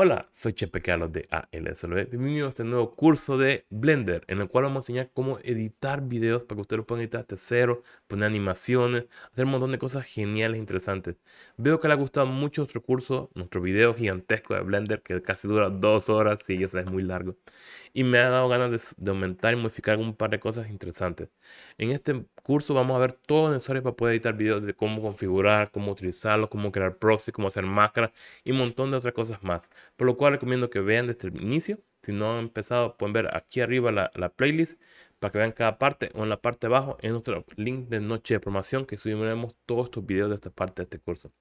Hola, soy Chepe Carlos de ALSLB. Bienvenidos a este nuevo curso de Blender, en el cual vamos a enseñar cómo editar videos para que ustedes lo puedan editar desde cero, poner animaciones, hacer un montón de cosas geniales e interesantes. Veo que les ha gustado mucho nuestro curso, nuestro video gigantesco de Blender, que casi dura dos horas y ya sabes, es muy largo y me ha dado ganas de, aumentar y modificar un par de cosas interesantes. En este curso vamos a ver todo lo necesario para poder editar videos de cómo configurar, cómo utilizarlo, cómo crear proxy, cómo hacer máscaras y un montón de otras cosas más. Por lo cual recomiendo que vean desde el inicio. Si no han empezado, pueden ver aquí arriba la, playlist para que vean cada parte o en la parte de abajo en nuestro link de noche de promoción que subiremos todos estos videos de esta parte de este curso.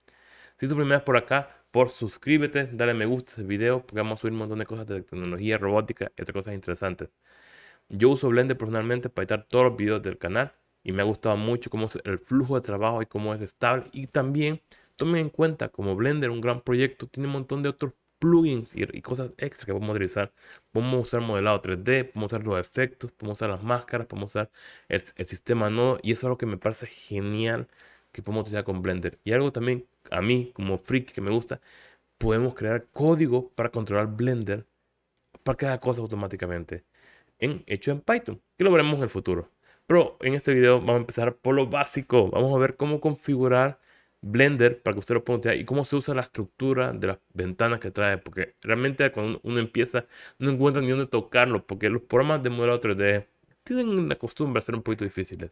Si tu primera por acá, por suscríbete, dale me gusta a este video, porque vamos a subir un montón de cosas de tecnología, robótica, y otras cosas interesantes. Yo uso Blender personalmente para editar todos los videos del canal y me ha gustado mucho cómo es el flujo de trabajo y cómo es estable. Y también tomen en cuenta como Blender, un gran proyecto, tiene un montón de otros plugins y, cosas extra que podemos utilizar. Podemos usar modelado 3D, podemos usar los efectos, podemos usar las máscaras, podemos usar el, sistema nodo y eso es lo que me parece genial que podemos utilizar con Blender. Y algo también a mí como freak que me gusta, podemos crear código para controlar Blender para cada cosas automáticamente en, hecho en Python, que lo veremos en el futuro. Pero en este video vamos a empezar por lo básico. Vamos a ver cómo configurar Blender para que usted lo pueda utilizar y cómo se usa la estructura de las ventanas que trae. Porque realmente cuando uno empieza no encuentra ni dónde tocarlo. Porque los programas de modelado 3D tienen la costumbre de ser un poquito difíciles.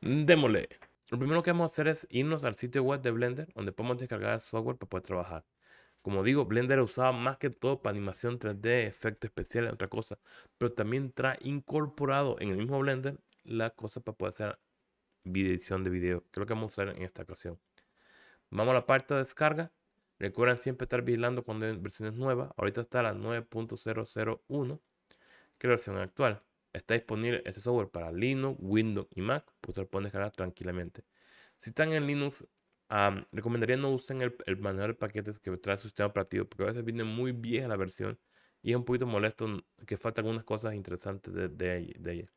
Démosle. Lo primero que vamos a hacer es irnos al sitio web de Blender, donde podemos descargar el software para poder trabajar. Como digo, Blender es usado más que todo para animación 3D, efectos especiales, otra cosa. Pero también trae incorporado en el mismo Blender la cosa para poder hacer edición de video. que es lo que vamos a hacer en esta ocasión. Vamos a la parte de descarga. Recuerden siempre estar vigilando cuando hay versiones nuevas. Ahorita está la 9.001, que es la versión actual. Está disponible este software para Linux, Windows y Mac, pues se lo pueden descargar tranquilamente. Si están en Linux, recomendaría no usen el, el, manual de paquetes que trae su sistema operativo, porque a veces viene muy vieja la versión y es un poquito molesto que faltan algunas cosas interesantes de, de, ella.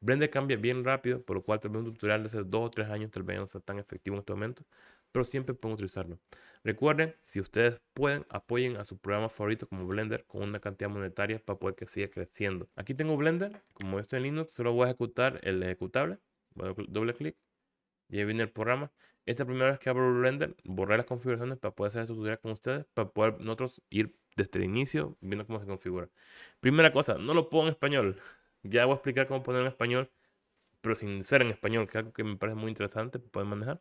Blender cambia bien rápido, por lo cual tal vez un tutorial de hace 2 o 3 años tal vez no sea tan efectivo en este momento, pero siempre pueden utilizarlo. Recuerden, si ustedes pueden, apoyen a su programa favorito como Blender con una cantidad monetaria para poder que siga creciendo. Aquí tengo Blender, como estoy en Linux, solo voy a ejecutar el ejecutable. Voy a doble clic y ahí viene el programa. Esta primera vez que abro Blender, borré las configuraciones para poder hacer esto tutorial con ustedes, para poder nosotros ir desde el inicio viendo cómo se configura. Primera cosa, no lo pongo en español. Ya voy a explicar cómo ponerlo en español, pero sin ser en español, que es algo que me parece muy interesante para poder manejar.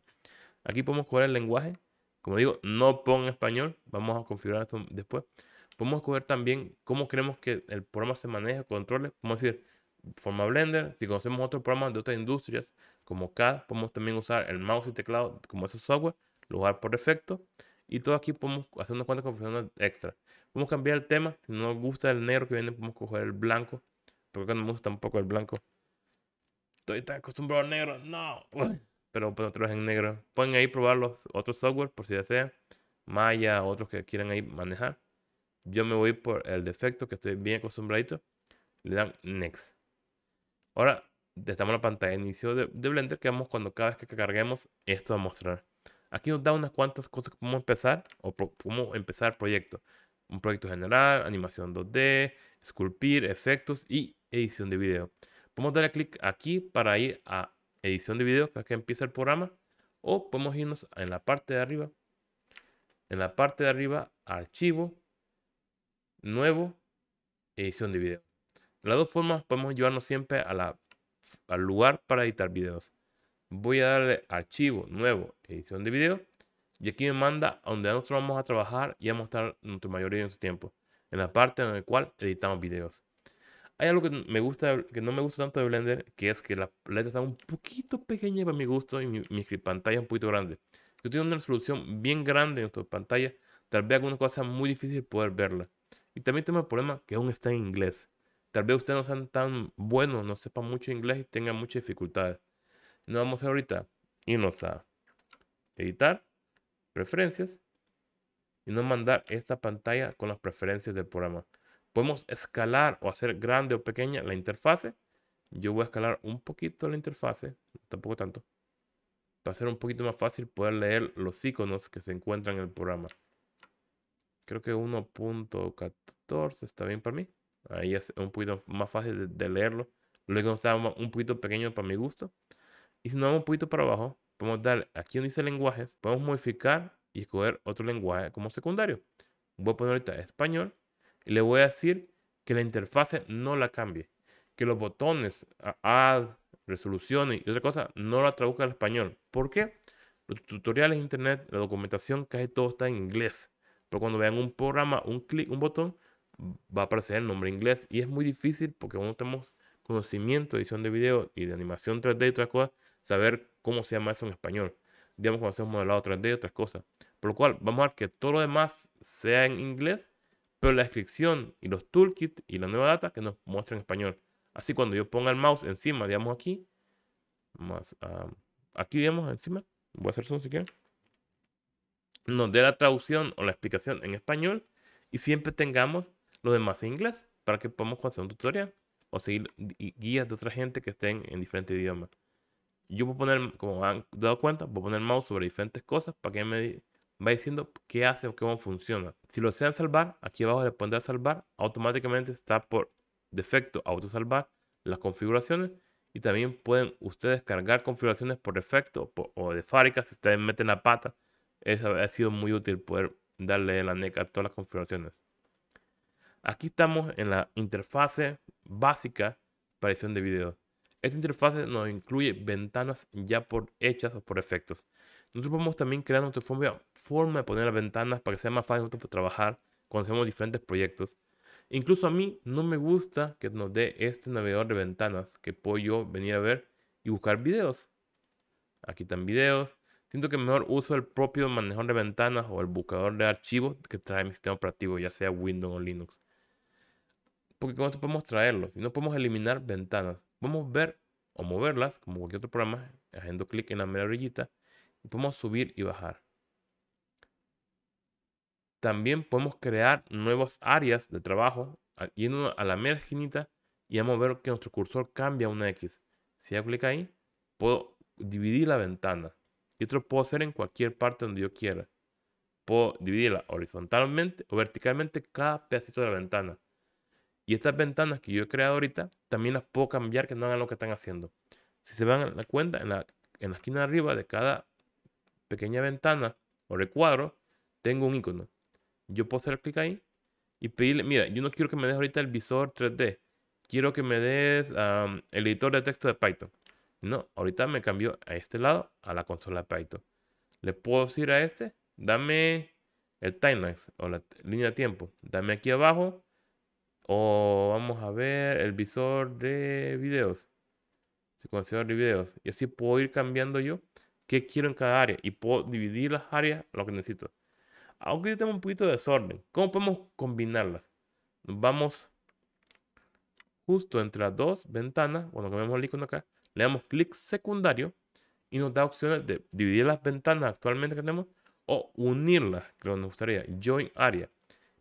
Aquí podemos coger el lenguaje, como digo, no ponga español. Vamos a configurar esto después. Podemos escoger también cómo queremos que el programa se maneje, controle. Podemos decir forma Blender. Si conocemos otros programas de otras industrias, como CAD, podemos también usar el mouse y teclado como esos software, lugar por defecto. Y todo aquí podemos hacer unas cuantas configuraciones extra. Podemos cambiar el tema. Si no nos gusta el negro que viene, podemos coger el blanco. Porque no me gusta tampoco el blanco. Estoy tan acostumbrado al negro. No pero otros en negro. Pueden ahí probar los otros software por si desean. Maya, otros que quieran ahí manejar. Yo me voy por el defecto que estoy bien acostumbradito. Le dan Next. Ahora, estamos en la pantalla de inicio de, Blender que vamos cuando cada vez que carguemos esto a mostrar. Aquí nos da unas cuantas cosas podemos empezar o podemos cómo empezar proyecto. Un proyecto general, animación 2D, esculpir, efectos y edición de video. Podemos darle clic aquí para ir a edición de video, que es que empieza el programa, o podemos irnos en la parte de arriba, en la parte de arriba, archivo, nuevo, edición de video. De las dos formas podemos llevarnos siempre al lugar para editar videos. Voy a darle archivo, nuevo, edición de video. Y aquí me manda a donde nosotros vamos a trabajar y a mostrar nuestra mayoría de nuestro tiempo. En la parte en la cual editamos videos. Hay algo que me gusta, que no me gusta tanto de Blender, que es que la letra está un poquito pequeña para mi gusto y mi, pantalla es un poquito grande. Yo tengo una resolución bien grande en nuestra pantalla, tal vez algunas cosas muy difíciles poder verla. Y también tengo el problema que aún está en inglés. Tal vez ustedes no sean tan buenos, no sepan mucho inglés y tengan muchas dificultades. Nos vamos a ahorita irnos a editar, preferencias, y no mandar esta pantalla con las preferencias del programa. Podemos escalar o hacer grande o pequeña la interfase. Yo voy a escalar un poquito la interfase, tampoco tanto, para hacer un poquito más fácil poder leer los iconos que se encuentran en el programa. Creo que 1.14 está bien para mí. Ahí es un poquito más fácil de, leerlo. Luego está un poquito pequeño para mi gusto. Y si nos vamos un poquito para abajo, podemos dar aquí donde dice lenguajes, podemos modificar y escoger otro lenguaje como secundario. Voy a poner ahorita español le voy a decir que la interfase no la cambie, que los botones add, resoluciones y otra cosa no la traduzca al español. ¿Por qué? Los tutoriales internet, la documentación, casi todo está en inglés. Pero cuando vean un programa, un clic, un botón, va a aparecer el nombre inglés. Y es muy difícil porque no tenemos conocimiento de edición de video y de animación 3D y otras cosas, saber cómo se llama eso en español. Digamos cuando hacemos modelado 3D y otras cosas. Por lo cual, vamos a ver que todo lo demás sea en inglés pero la descripción y los toolkits y la nueva data que nos muestra en español. Así cuando yo ponga el mouse encima, digamos aquí, más aquí digamos encima, voy a hacer zoom si quieren, nos dé la traducción o la explicación en español y siempre tengamos lo demás en inglés para que podamos hacer un tutorial o seguir guías de otra gente que estén en diferentes idiomas. Yo puedo poner, como han dado cuenta, a poner el mouse sobre diferentes cosas para que me va diciendo qué hace o cómo funciona. Si lo desean salvar, aquí abajo le pondré a salvar. Automáticamente está por defecto autosalvar las configuraciones. Y también pueden ustedes cargar configuraciones por defecto o, de fábrica. Si ustedes meten la pata, eso ha sido muy útil poder darle la neca a todas las configuraciones. Aquí estamos en la interfase básica para edición de videos. Esta interfase nos incluye ventanas ya por hechas o por efectos. Nosotros podemos también crear nuestra propia forma de poner las ventanas para que sea más fácil nosotros pues, trabajar cuando hacemos diferentes proyectos. Incluso a mí no me gusta que nos dé este navegador de ventanas que puedo yo venir a ver y buscar videos. Aquí están videos. Siento que mejor uso el propio manejador de ventanas o el buscador de archivos que trae mi sistema operativo, ya sea Windows o Linux. Porque con esto podemos traerlos y no podemos eliminar ventanas. Podemos ver o moverlas como cualquier otro programa, haciendo clic en la mera orillita podemos subir y bajar. También podemos crear nuevas áreas de trabajo yendo a la esquinita y vamos a ver que nuestro cursor cambia a una X. Si hago clic ahí, puedo dividir la ventana. Y otro puedo hacer en cualquier parte donde yo quiera. Puedo dividirla horizontalmente o verticalmente cada pedacito de la ventana. Y estas ventanas que yo he creado ahorita, también las puedo cambiar que no hagan lo que están haciendo. Si se van a la cuenta, en la, en la esquina de arriba de cada pequeña ventana o recuadro, tengo un icono. Yo puedo hacer clic ahí y pedirle, mira, yo no quiero que me des ahorita el visor 3D, quiero que me des el editor de texto de Python. No, ahorita me cambió a este lado, a la consola de Python. Le puedo decir a este, dame el timelapse o la línea de tiempo, dame aquí abajo o vamos a ver el visor de videos, si de videos. Y así puedo ir cambiando yo qué quiero en cada área y puedo dividir las áreas lo que necesito. Aunque yo tengo un poquito de desorden, ¿cómo podemos combinarlas? Vamos justo entre las dos ventanas, cuando cambiamos el icono acá, le damos clic secundario y nos da opciones de dividir las ventanas actualmente que tenemos o unirlas, que nos gustaría, join area.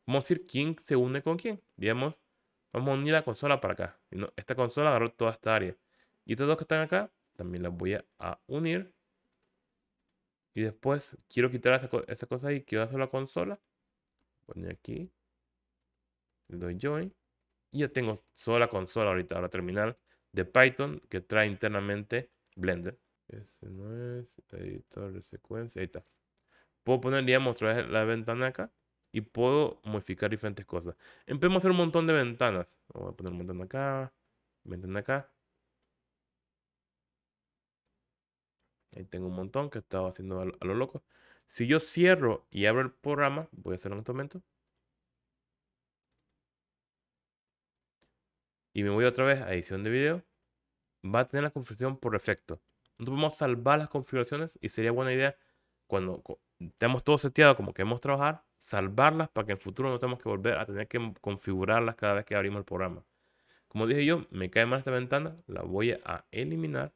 Vamos a decir quién se une con quién. Digamos, vamos a unir la consola para acá. Esta consola agarró toda esta área. Y estas dos que están acá, también las voy a unir y después quiero quitar esa, cosa ahí, quedar solo la consola. Poner aquí. Le doy join. Y ya tengo solo la consola ahorita, La terminal de Python que trae internamente Blender. Ese no es editor de secuencia. Ahí está. Puedo poner, digamos, mostrar la ventana acá y puedo modificar diferentes cosas. Empecemos a hacer un montón de ventanas. voy a poner montón acá, ventana acá. tengo un montón que he haciendo a lo, loco. Si yo cierro y abro el programa, voy a hacerlo en este momento. Y me voy otra vez a edición de video. Va a tener la configuración por efecto. Nosotros podemos salvar las configuraciones y sería buena idea cuando tenemos todo seteado como queremos trabajar, salvarlas para que en el futuro no tengamos que volver a tener que configurarlas cada vez que abrimos el programa. Como dije yo, me cae mal esta ventana, la voy a eliminar.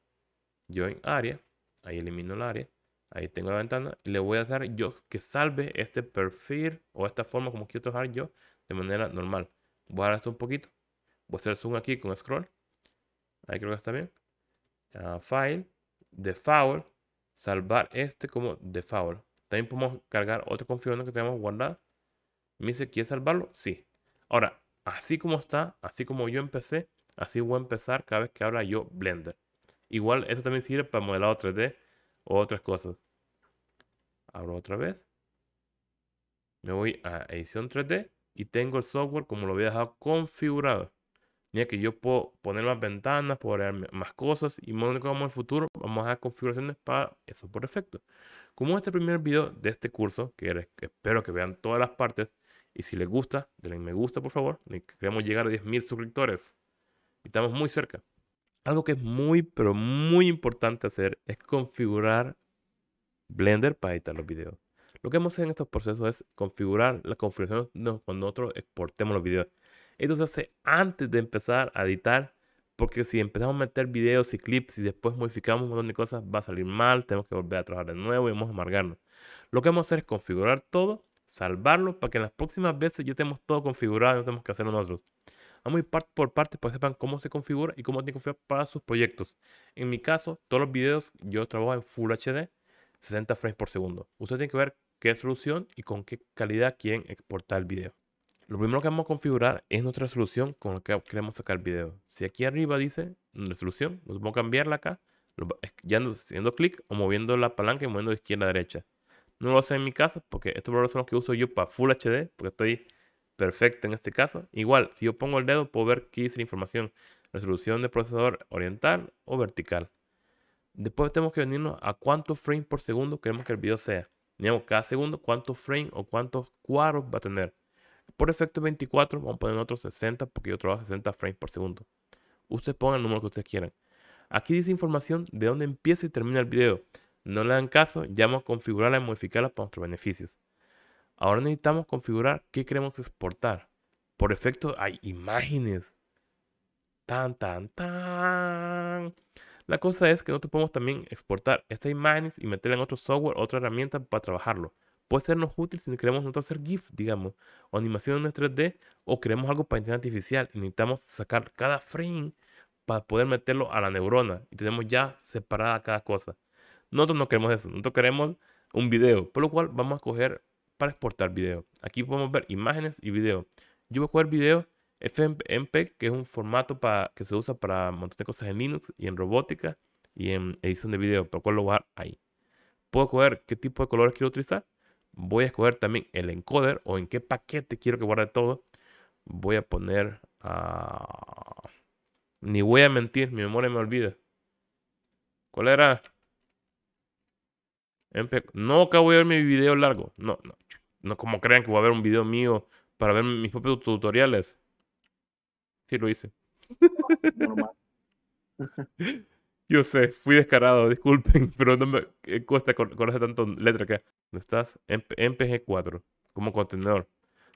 Yo en área Ahí elimino el área. Ahí tengo la ventana. Y le voy a dar yo que salve este perfil o esta forma como quiero trabajar yo de manera normal. Voy a dar esto un poquito. Voy a hacer zoom aquí con scroll. Ahí creo que está bien. Ah, file. Default. Salvar este como default. También podemos cargar otro configuración que tenemos guardado. Me dice, ¿quiere salvarlo? Sí. Ahora, así como está, así como yo empecé, así voy a empezar cada vez que habla yo Blender. Igual eso también sirve para modelado 3D o otras cosas. Abro otra vez. Me voy a edición 3D y tengo el software como lo había dejado configurado. Mira que yo puedo poner más ventanas, puedo agregar más cosas y más como en el futuro vamos a hacer configuraciones para eso por efecto. Como este primer video de este curso, que espero que vean todas las partes y si les gusta, denle me gusta por favor. Queremos llegar a 10.000 suscriptores estamos muy cerca algo que es muy, pero muy importante hacer es configurar Blender para editar los videos. Lo que hemos hecho en estos procesos es configurar la configuración cuando nosotros exportemos los videos. Esto se hace antes de empezar a editar, porque si empezamos a meter videos y clips y después modificamos un montón de cosas, va a salir mal, tenemos que volver a trabajar de nuevo y vamos a amargarnos. Lo que vamos a hacer es configurar todo, salvarlo, para que en las próximas veces ya tenemos todo configurado y no tenemos que hacerlo nosotros. Vamos a ir parte por parte para que sepan cómo se configura y cómo tienen que configurar para sus proyectos. En mi caso, todos los videos yo trabajo en Full HD, 60 frames por segundo. usted tiene que ver qué solución y con qué calidad quieren exportar el video. Lo primero que vamos a configurar es nuestra solución con la que queremos sacar el video. Si aquí arriba dice resolución, nos vamos a cambiarla acá, ya haciendo clic o moviendo la palanca y moviendo de izquierda a derecha. No lo voy a hacer en mi caso porque estos valores son los que uso yo para Full HD, porque estoy Perfecto en este caso. Igual, si yo pongo el dedo, puedo ver qué dice la información. Resolución de procesador oriental o vertical. Después tenemos que venirnos a cuántos frames por segundo queremos que el video sea. digamos cada segundo cuántos frames o cuántos cuadros va a tener. Por efecto 24, vamos a poner otro 60 porque yo trabajo 60 frames por segundo. Ustedes pongan el número que ustedes quieran. Aquí dice información de dónde empieza y termina el video. No le dan caso, ya vamos a configurarla y modificarla para nuestros beneficios. Ahora necesitamos configurar qué queremos exportar. Por efecto, hay imágenes. Tan, tan, tan. La cosa es que nosotros podemos también exportar estas imágenes y meterlas en otro software, otra herramienta para trabajarlo. Puede sernos útil si queremos nosotros hacer GIF, digamos, o animaciones 3D, o queremos algo para inteligencia artificial. necesitamos sacar cada frame para poder meterlo a la neurona. Y tenemos ya separada cada cosa. Nosotros no queremos eso. Nosotros queremos un video. Por lo cual vamos a coger para exportar video. Aquí podemos ver imágenes y video. Yo voy a coger video FMP, que es un formato para, que se usa para montar cosas en Linux y en robótica y en edición de video, por lo cual lo voy a ahí. Puedo coger qué tipo de colores quiero utilizar. Voy a escoger también el encoder o en qué paquete quiero que guarde todo. Voy a poner a... Ah, ni voy a mentir, mi memoria me olvida. ¿Cuál era? MP... No, voy a ver mi video largo. No, no. No como crean que voy a ver un video mío para ver mis propios tutoriales. Sí, lo hice. Yo sé, fui descarado, disculpen, pero no me eh, cuesta conocer tanto letra que ¿Dónde estás? MPG4, como contenedor.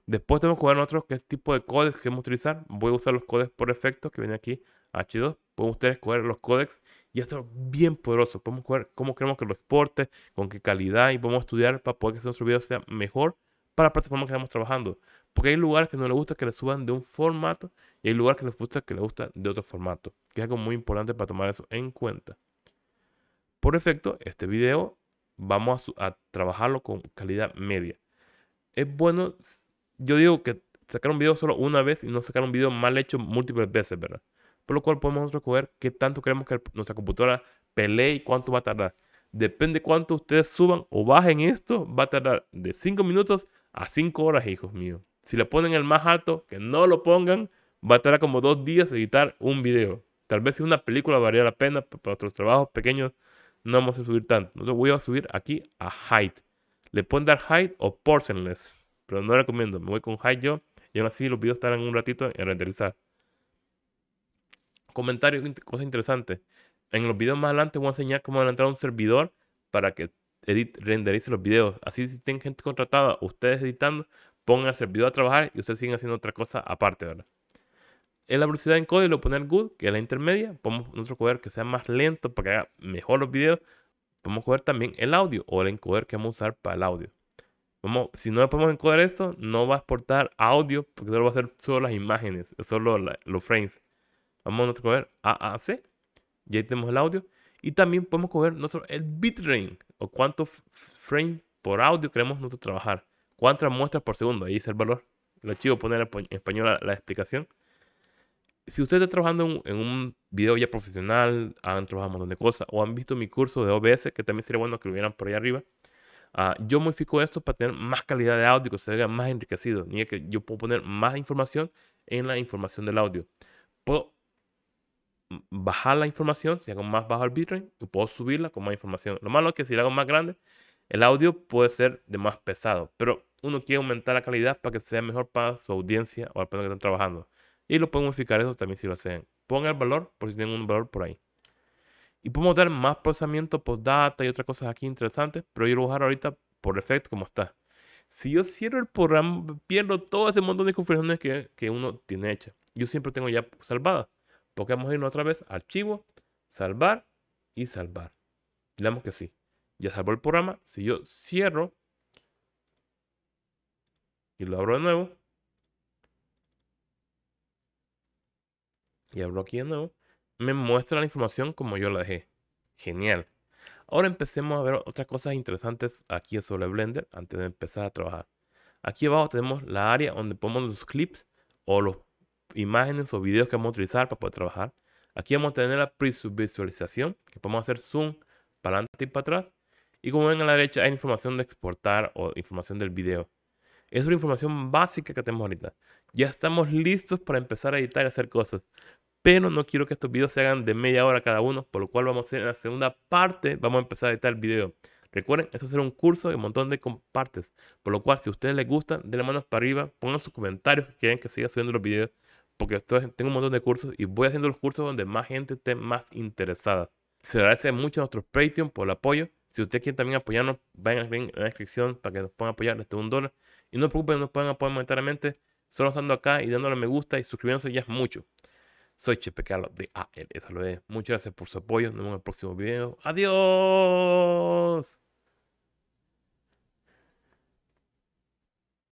Después tenemos que ver nosotros qué tipo de que queremos utilizar. Voy a usar los códex por efecto que viene aquí, H2. Pueden ustedes escoger los códex y esto es bien poderoso. Podemos jugar cómo queremos que lo exporte, con qué calidad y podemos estudiar para poder que nuestro video sea mejor para la plataforma que estamos trabajando. Porque hay lugares que no les gusta que le suban de un formato y hay lugares que les gusta que le gusta de otro formato. Que es algo muy importante para tomar eso en cuenta. Por efecto, este video vamos a trabajarlo con calidad media. Es bueno, yo digo que sacar un video solo una vez y no sacar un video mal hecho múltiples veces, ¿verdad? por lo cual podemos recoger qué tanto queremos que nuestra computadora pelee y cuánto va a tardar. Depende cuánto ustedes suban o bajen esto, va a tardar de 5 minutos a 5 horas, hijos míos. Si le ponen el más alto, que no lo pongan, va a tardar como 2 días editar un video. Tal vez si una película varía la pena, pero para otros trabajos pequeños no vamos a subir tanto. Nosotros voy a subir aquí a height. Le pueden dar height o portionless, pero no recomiendo. Me voy con height yo y aún así los videos estarán un ratito en renderizar comentarios, cosas interesantes. En los videos más adelante voy a enseñar cómo adelantar un servidor para que edit, renderice los videos. Así si tienen gente contratada, ustedes editando, pongan el servidor a trabajar y ustedes siguen haciendo otra cosa aparte, ahora En la velocidad en código, poner good, que es la intermedia. Podemos nuestro coger que sea más lento para que haga mejor los videos. Podemos coger también el audio o el encoder que vamos a usar para el audio. Vamos, si no podemos encoder esto, no va a exportar audio porque solo va a ser solo las imágenes, solo los frames. Vamos a coger AAC. Y ahí tenemos el audio. Y también podemos coger nuestro, el bitrate o cuántos frames por audio queremos nosotros trabajar. Cuántas muestras por segundo. Ahí dice el valor. El archivo poner en español la, explicación. Si usted está trabajando en, un video ya profesional, han trabajado un montón de cosas, o han visto mi curso de OBS, que también sería bueno que lo vieran por ahí arriba, ah, yo modifico esto para tener más calidad de audio, que se vea más enriquecido. ni que yo puedo poner más información en la información del audio. Puedo bajar la información, si hago más bajo el bitrate, y puedo subirla con más información. Lo malo es que si la hago más grande, el audio puede ser de más pesado, pero uno quiere aumentar la calidad para que sea mejor para su audiencia o al persona que están trabajando. Y lo pueden modificar eso también si lo hacen. Pongan el valor por si tienen un valor por ahí. Y podemos dar más procesamiento, post data y otras cosas aquí interesantes, pero yo lo voy a dejar ahorita por defecto como está. Si yo cierro el programa, pierdo todo ese montón de configuraciones que, uno tiene hecha. Yo siempre tengo ya salvadas. Porque vamos a irnos otra vez a archivo, salvar y salvar. Digamos que sí. Ya salvó el programa. Si yo cierro y lo abro de nuevo. Y abro aquí de nuevo. Me muestra la información como yo la dejé. Genial. Ahora empecemos a ver otras cosas interesantes aquí sobre Blender antes de empezar a trabajar. Aquí abajo tenemos la área donde ponemos los clips o los imágenes o videos que vamos a utilizar para poder trabajar. Aquí vamos a tener la pre-visualización que podemos hacer zoom para adelante y para atrás. Y como ven a la derecha hay información de exportar o información del video. Es una información básica que tenemos ahorita. Ya estamos listos para empezar a editar y hacer cosas. Pero no quiero que estos videos se hagan de media hora cada uno, por lo cual vamos a hacer en la segunda parte, vamos a empezar a editar el video. Recuerden, esto será un curso de un montón de partes, por lo cual si a ustedes les gusta, denle manos para arriba, pongan sus comentarios que quieren que siga subiendo los videos porque tengo un montón de cursos y voy haciendo los cursos donde más gente esté más interesada. Se agradece mucho a nuestros Patreon por el apoyo. Si ustedes quieren también apoyarnos, vayan en la descripción para que nos puedan apoyar desde un dólar. Y no se preocupen, nos pueden apoyar monetariamente solo estando acá y dándole me gusta y suscribiéndose ya es mucho. Soy Chepe Carlos de AL. Eso Muchas gracias por su apoyo. Nos vemos en el próximo video. Adiós.